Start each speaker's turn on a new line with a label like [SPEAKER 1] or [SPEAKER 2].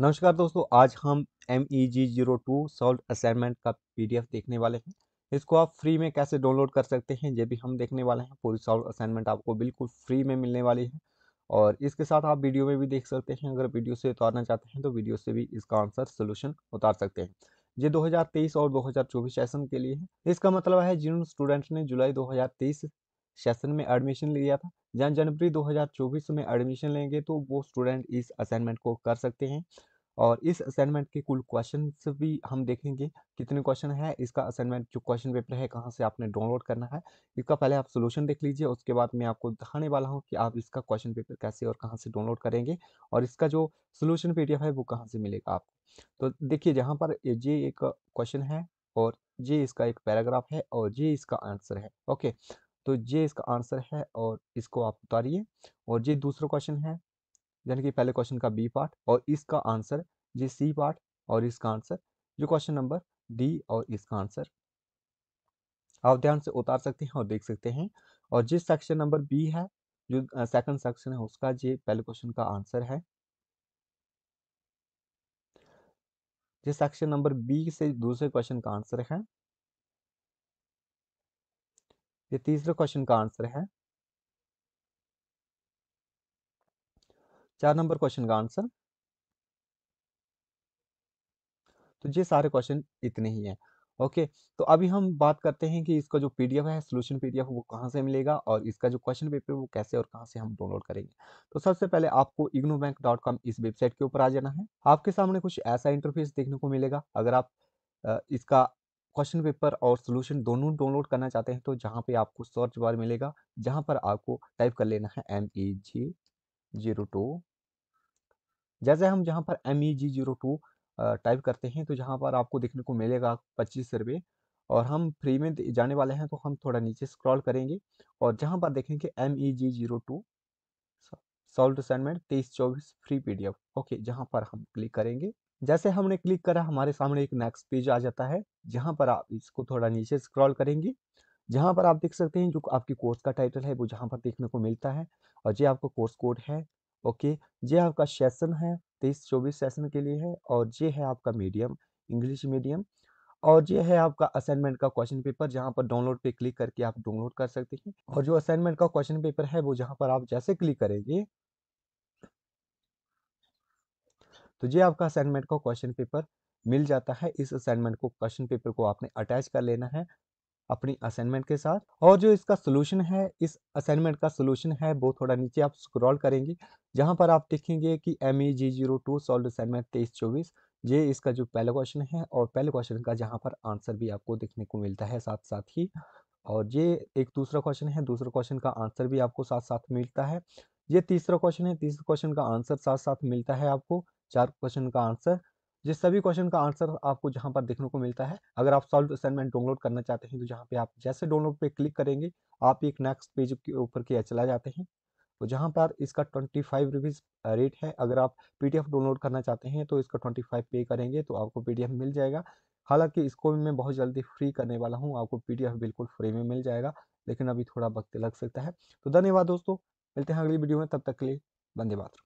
[SPEAKER 1] नमस्कार दोस्तों आज हम M E G zero two solve assignment का पीडीएफ देखने वाले हैं इसको आप फ्री में कैसे डाउनलोड कर सकते हैं ये भी हम देखने वाले हैं पूरी सॉल्व असाइनमेंट आपको बिल्कुल फ्री में मिलने वाली है और इसके साथ आप वीडियो में भी देख सकते हैं अगर वीडियो से उतारना चाहते हैं तो वीडियो से भी इसका आंसर सोल्यूशन उतार सकते हैं ये 2023 और 2024 सेशन के लिए है इसका मतलब है जिन स्टूडेंट्स ने जुलाई 2023 सेशन में एडमिशन लिया था या जनवरी 2024 में एडमिशन लेंगे तो वो स्टूडेंट इस असाइनमेंट को कर सकते हैं और इस असाइनमेंट के कुल क्वेश्चन भी हम देखेंगे कितने क्वेश्चन है इसका असाइनमेंट जो क्वेश्चन पेपर है कहाँ से आपने डाउनलोड करना है इसका पहले आप सोल्यूशन देख लीजिए उसके बाद मैं आपको दिखाने वाला हूँ कि आप इसका क्वेश्चन पेपर कैसे और कहाँ से डाउनलोड करेंगे और इसका जो सोल्यूशन पी है वो कहाँ से मिलेगा आपको तो देखिए जहाँ पर ये एक क्वेश्चन है और ये इसका एक पैराग्राफ है और ये इसका आंसर है ओके तो ये इसका आंसर है और इसको आप उतारिए और ये दूसरा क्वेश्चन है यानी कि पहले क्वेश्चन का बी पार्ट और इसका आंसर जी सी पार्ट और इसका आंसर जो क्वेश्चन नंबर डी और इसका आंसर आप ध्यान से उतार सकते हैं और देख सकते हैं और जिस सेक्शन नंबर बी है जो सेकंड सेक्शन है उसका ये पहले क्वेश्चन का आंसर है जिस सेक्शन नंबर बी से दूसरे क्वेश्चन का आंसर है ये तीसरे क्वेश्चन का आंसर है चार नंबर क्वेश्चन का आंसर तो ये सारे क्वेश्चन इतने ही हैं ओके तो अभी हम बात करते हैं कि इसका जो पीडीएफ है सोल्यूशन पीडीएफ वो कहाँ से मिलेगा और इसका जो क्वेश्चन पेपर वो कैसे और कहाँ से हम डाउनलोड करेंगे तो सबसे पहले आपको इग्नो बैंक इस वेबसाइट के ऊपर आ जाना है आपके सामने कुछ ऐसा इंटरफेस देखने को मिलेगा अगर आप इसका क्वेश्चन पेपर और सोल्यूशन दोनों डाउनलोड करना चाहते हैं तो जहाँ पे आपको सर्च बार मिलेगा जहाँ पर आपको टाइप कर लेना है M E G zero two जैसे हम जहाँ पर M E G zero two type करते हैं तो जहाँ पर आपको देखने को मिलेगा पच्चीस रुपये और हम फ्री में जाने वाले हैं तो हम थोड़ा नीचे स्क्रॉल करेंगे और जहाँ पर देखेंगे M E G zero two solved assignment तेईस चौबीस फ्री एफ ओके जहाँ पर हम क्लिक करेंगे जैसे हमने क्लिक करा हमारे सामने एक नेक्स्ट पेज आ जाता है जहाँ पर आप इसको थोड़ा नीचे स्क्रॉल करेंगे जहाँ पर आप देख सकते हैं जो आपके कोर्स का टाइटल है वो जहाँ पर देखने को मिलता है और ये आपका कोर्स कोड है ओके ये आपका सेशन है तेईस चौबीस सेशन के लिए है और ये है आपका मीडियम इंग्लिश मीडियम और ये है आपका असाइनमेंट का क्वेश्चन पेपर जहाँ पर डाउनलोड पे क्लिक करके आप डाउनलोड कर सकते हैं और जो असाइनमेंट का क्वेश्चन पेपर है वो जहाँ पर आप जैसे क्लिक करेंगे तो ये आपका असाइनमेंट का क्वेश्चन पेपर मिल जाता है इस असाइनमेंट को क्वेश्चन पेपर को आपने अटैच कर लेना है अपनी असाइनमेंट के साथ और जो इसका सोल्यूशन है इस असाइनमेंट का सोल्यूशन है वो थोड़ा नीचे आप स्क्रॉल करेंगे जहाँ पर आप देखेंगे कि M E G zero two solve assignment तेईस चौबीस ये इसका जो पहला क्वेश्चन है और पहले क्वेश्चन का जहाँ पर आंसर भी आपको देखने को मिलता है साथ साथ ही और ये एक दूसरा क्वेश्चन है दूसरा क्वेश्चन का आंसर भी आपको साथ साथ मिलता है ये तीसरा क्वेश्चन है तीसरे क्वेश्चन का आंसर साथ साथ मिलता है आपको चार क्वेश्चन का आंसर जिस सभी क्वेश्चन का आंसर आपको जहाँ पर देखने को मिलता है अगर आप सॉल्व असाइनमेंट डाउनलोड करना चाहते हैं तो जहाँ पे आप जैसे डाउनलोड पे क्लिक करेंगे आप एक नेक्स्ट पेज के ऊपर किया चला जाते हैं तो जहाँ पर इसका ट्वेंटी फाइव रुपीज़ रेट है अगर आप पी डाउनलोड करना चाहते हैं तो इसका ट्वेंटी फाइव पे करेंगे तो आपको पी मिल जाएगा हालांकि इसको भी मैं बहुत जल्दी फ्री करने वाला हूँ आपको पी बिल्कुल फ्री में मिल जाएगा लेकिन अभी थोड़ा वक्त लग सकता है तो धन्यवाद दोस्तों मिलते हैं अगली वीडियो में तब तक के लिए वंदे मातरम